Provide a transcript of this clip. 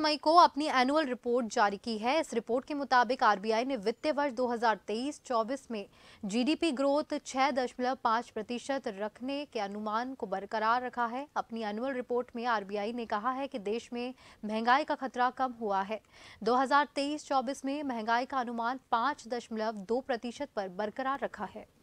मई को अपनी annual report जारी की है इस रिपोर्ट के मुताबिक आरबीआई ने वित्तीय वर्ष 2023-24 में जीडीपी ग्रोथ 6.5 प्रतिशत रखने के अनुमान को बरकरार रखा है अपनी एनुअल रिपोर्ट में आरबीआई ने कहा है कि देश में महंगाई का खतरा कम हुआ है 2023-24 में महंगाई का अनुमान 5.2 प्रतिशत पर बरकरार रखा है